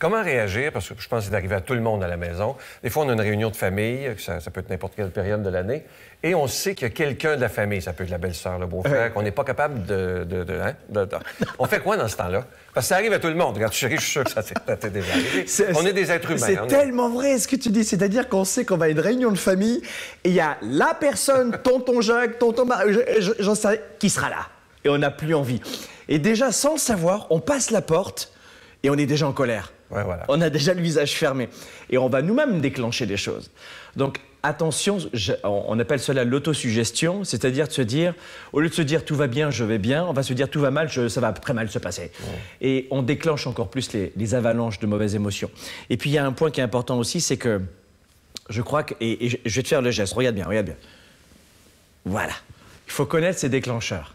Comment réagir? Parce que je pense que c'est arrivé à tout le monde à la maison. Des fois, on a une réunion de famille, ça, peut être n'importe quelle période de l'année, et on sait qu'il y a quelqu'un de la famille, ça peut être la belle-sœur, le beau-frère, qu'on n'est pas capable hein, de, On fait quoi dans ce temps-là? Parce que ça arrive à tout le monde. Regarde, chérie, je suis sûr que ça t'est déjà arrivé. on est des êtres humains. C'est tellement vrai ce que tu dis. C'est-à-dire qu'on sait qu'on va à une réunion de famille et il y a la personne, tonton Jacques, tonton Mar... j'en sais, qui sera là. Et on n'a plus envie. Et déjà, sans le savoir, on passe la porte et on est déjà en colère. On a déjà le visage fermé. Et on va nous-mêmes déclencher des choses. Donc attention, on appelle cela l'autosuggestion, c'est-à-dire de se dire, au lieu de se dire tout va bien, je vais bien, on va se dire tout va mal, ça va très mal se passer. Et on déclenche encore plus les, avalanches de mauvaises émotions. Et puis il y a un point qui est important aussi, c'est que je crois que, et, je, vais te faire le geste, regarde bien, regarde bien. Voilà. Il faut connaître ses déclencheurs.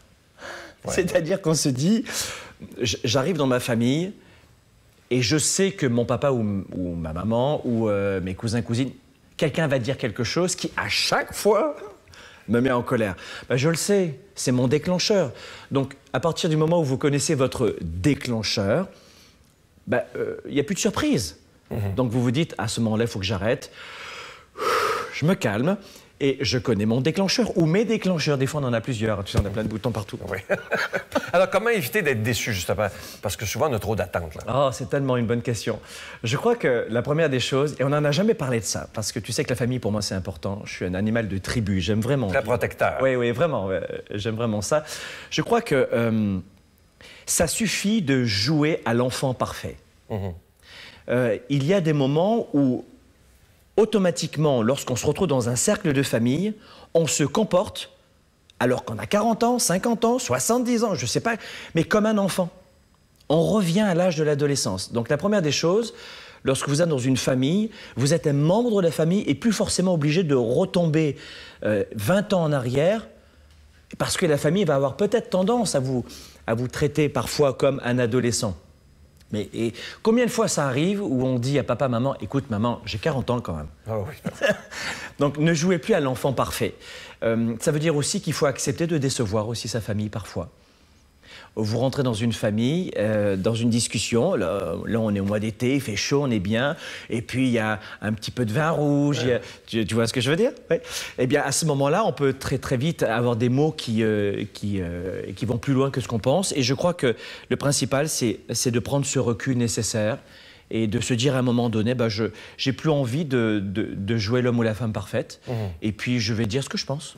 C'est-à-dire qu'on se dit, j'arrive dans ma famille, et je sais que mon papa ou, ma maman ou euh, mes cousins, cousines, quelqu'un va dire quelque chose qui, à chaque fois, me met en colère. Bah, je le sais, c'est mon déclencheur. Donc, à partir du moment où vous connaissez votre déclencheur, bah, euh, il n'y a plus de surprise. Mhm. Donc, vous vous dites, à ce moment-là, il faut que j'arrête. Je me calme et je connais mon déclencheur ou mes déclencheurs. Des fois, on en a plusieurs. Tu sais, on a plein de boutons partout. Oui. Alors, comment éviter d'être déçu, justement? Parce que souvent, on a trop d'attentes. oh, c'est tellement une bonne question. Je crois que la première des choses, et on n'en a jamais parlé de ça, parce que tu sais que la famille, pour moi, c'est important. Je suis un animal de tribu. J'aime vraiment. Très protecteur. Oui, oui, vraiment. J'aime vraiment ça. Je crois que euh, ça suffit de jouer à l'enfant parfait. Mmh euh, il y a des moments où automatiquement, lorsqu'on se retrouve dans un cercle de famille, on se comporte, alors qu'on a 40 ans, 50 ans, 70 ans, je ne sais pas, mais comme un enfant. On revient à l'âge de l'adolescence. Donc la première des choses, lorsque vous êtes dans une famille, vous êtes un membre de la famille et plus forcément obligé de retomber 20 euh, ans en arrière, parce que la famille va avoir peut-être tendance à vous, à vous traiter parfois comme un adolescent et combien de fois ça arrive où on dit à papa, maman, écoute, maman, j'ai 40 ans quand même. Ah Donc ne jouez plus à l'enfant parfait. Euh, ça veut dire aussi qu'il faut accepter de décevoir aussi sa famille parfois. Vous rentrez dans une famille, euh, dans une discussion. Là, on est au mois d'été, il fait chaud, on est bien. Et puis, il y a un petit peu de vin rouge. tu, vois ce que je veux dire Eh bien, à ce moment-là, on peut très, très vite avoir des mots qui, euh, euh, vont plus loin que ce qu'on pense. Et je crois que le principal, c'est de prendre ce recul nécessaire et de se dire à un moment donné, bah, je j'ai plus envie de, jouer l'homme ou la femme parfaite, mmh. et puis je vais dire ce que je pense.